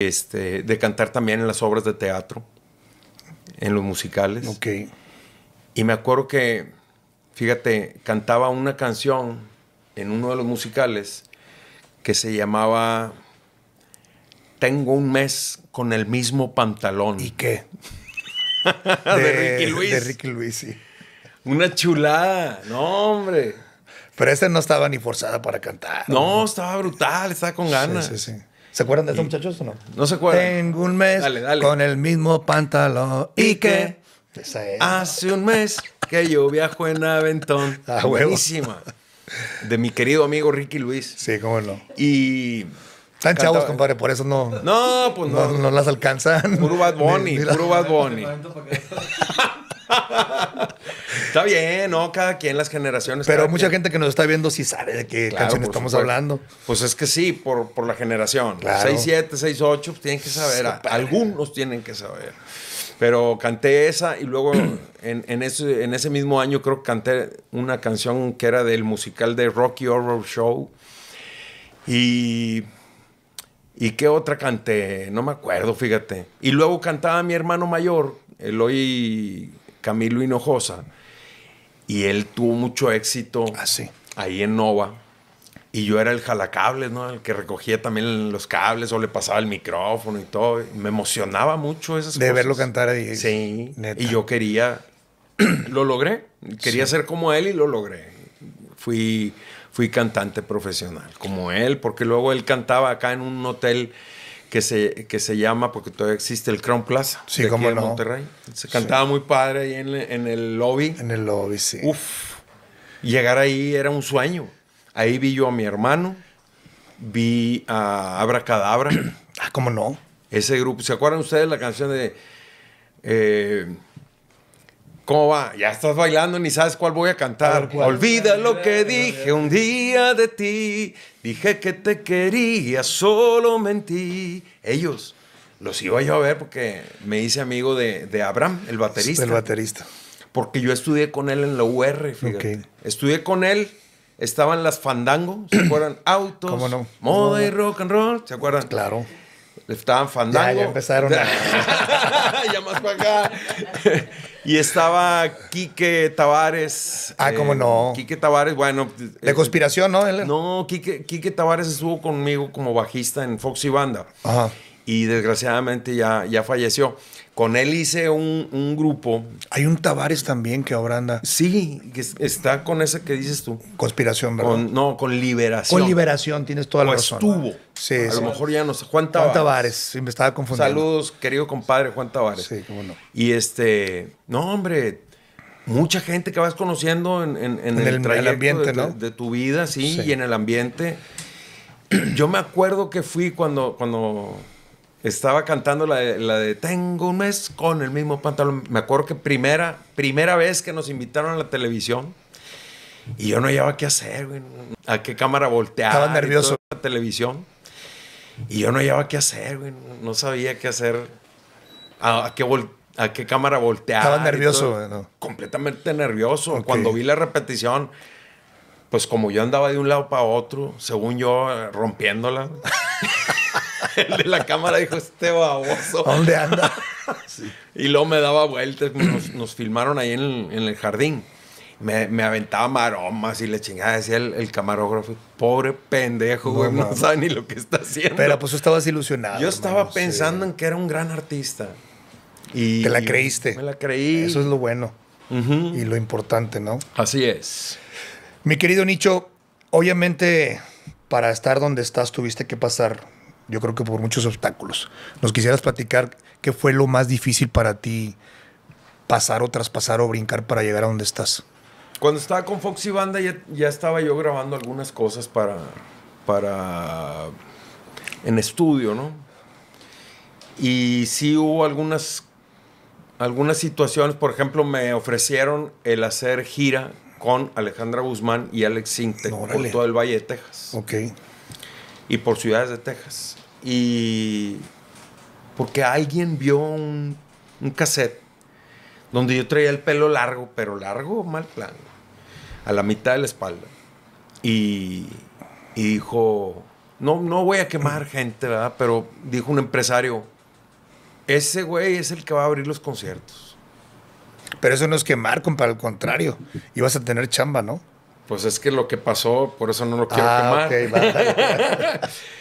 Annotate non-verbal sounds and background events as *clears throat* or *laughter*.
este, de cantar también en las obras de teatro, en los musicales. Ok. Y me acuerdo que, fíjate, cantaba una canción en uno de los musicales que se llamaba Tengo un mes con el mismo pantalón. ¿Y qué? *laughs* de, Ricky Luis. De Ricky Luis, sí. Una chulada, no, hombre. Pero esta no estaba ni forzada para cantar. No, no, estaba brutal, estaba con ganas. Sí, sí, sí. ¿Se acuerdan de esos muchachos o no? No se acuerdan. Tengo un mes con el mismo pantalón. ¿Y que Hace un mes que yo viajo en Aventón. *laughs* Ah, Buenísima. De mi querido amigo Ricky Luis. Sí, cómo no. Y. Están chavos, compadre, por eso no. No, pues no. No, las alcanzan. Puro Bad Bunny, *laughs* puro Bad Bunny. *laughs* Está bien, ¿no? Cada quien, las generaciones. Pero mucha gente que nos está viendo sí sabe de qué canción estamos hablando. Pues es que sí, por, la generación. 6, 7, 6, 8, pues tienen que saber. Algunos tienen que saber. Pero canté esa y luego *clears throat* en, ese, mismo año creo que canté una canción que era del musical de Rocky Horror Show. Y ¿Y qué otra canté? No me acuerdo, fíjate. Y luego cantaba mi hermano mayor, hoy Camilo Hinojosa. Y él tuvo mucho éxito ah, ahí en Nova. Y yo era el jalacables, ¿no? El que recogía también los cables o le pasaba el micrófono y todo. me emocionaba mucho eso. de verlo cantar ahí. Sí. Y yo quería... *clears throat* lo logré. Quería ser como él y lo logré. Fui, fui cantante profesional, como él. Porque luego él cantaba acá en un hotel que se, que se llama, porque todavía existe, el Crown Plaza. Sí, como en Monterrey. Se cantaba muy padre ahí en, el lobby. En el lobby, sí. Uf. Llegar ahí era un sueño. Ahí vi yo a mi hermano, vi a Abracadabra. *clears throat* ah, ¿cómo no? Ese grupo. ¿Se acuerdan ustedes la canción de... Eh, ¿Cómo va? Ya estás bailando, ni sabes cuál voy a cantar. Olvida lo que dije un día de ti. Dije que te quería, solo mentí. Ellos los iba yo a ver porque me hice amigo de, de Abraham, el baterista. El baterista. Porque yo estudié con él en la UR, fíjate. Estudié con él, estaban las Fandango, ¿se *clears throat* acuerdan? Autos, ¿Cómo no? moda y rock and roll, ¿se acuerdan? Claro. Estaban Fandango. Ya, empezaron a... *laughs* ya más para acá. y estaba Quique Tavares. Ah, eh, cómo no. Quique Tavares, bueno. De conspiración, ¿no? No, Quique Tavares estuvo conmigo como bajista en Foxy Banda. Ajá y desgraciadamente ya, ya falleció. Con él hice un, grupo. Hay un Tavares también que ahora anda. Sí, que está con ese que dices tú. Conspiración, ¿verdad? no, con liberación. Con liberación, tienes toda la o razón. estuvo. a lo mejor ya no sé. Juan Tavares. Juan Tavares, me estaba confundiendo. Saludos, querido compadre Juan Tavares. Sí, cómo no. Y este, no, hombre, mucha gente que vas conociendo en, en, el, ambiente, de, tu vida, sí, y en el ambiente. Yo me acuerdo que fui cuando, cuando estaba cantando la de, la de, Tengo un mes con el mismo pantalón. Me acuerdo que primera, primera vez que nos invitaron a la televisión y yo no llevaba qué hacer, güey, a qué cámara voltear. Estaba nervioso. La televisión y yo no llevaba qué hacer, güey, no sabía qué hacer, a, qué a qué cámara voltear. Estaba nervioso, Completamente nervioso. Cuando vi la repetición, pues como yo andaba de un lado para otro, según yo, eh, rompiéndola. *laughs* la cámara dijo, este baboso. dónde anda? *laughs* Y luego me daba vueltas, nos, filmaron ahí en el, jardín. Me, aventaba maromas y le chingaba. decía el, camarógrafo, pobre pendejo, güey, no, sabe ni lo que está haciendo. Pero pues tú estabas ilusionado. Yo estaba pensando en que era un gran artista. Y, Te la creíste. Me la creí. Eso es lo bueno. Y lo importante, ¿no? Así es. Mi querido Nicho, obviamente para estar donde estás tuviste que pasar yo creo que por muchos obstáculos. Nos quisieras platicar qué fue lo más difícil para ti pasar o traspasar o brincar para llegar a donde estás. Cuando estaba con Foxy Banda ya, estaba yo grabando algunas cosas para, para en estudio, ¿no? Y sí hubo algunas, algunas situaciones, por ejemplo, me ofrecieron el hacer gira con Alejandra Guzmán y Alex Sintek por todo el Valle de Texas. Ok y por ciudades de Texas. Y porque alguien vio un, cassette donde yo traía el pelo largo, pero largo, mal plano, a la mitad de la espalda. Y, y dijo, no, no voy a quemar *clears throat* gente, ¿verdad? Pero dijo un empresario, ese güey es el que va a abrir los conciertos. Pero eso no es quemar, para el contrario. Ibas a tener chamba, ¿no? Pues es que lo que pasó, por eso no lo quiero ah, quemar. *laughs*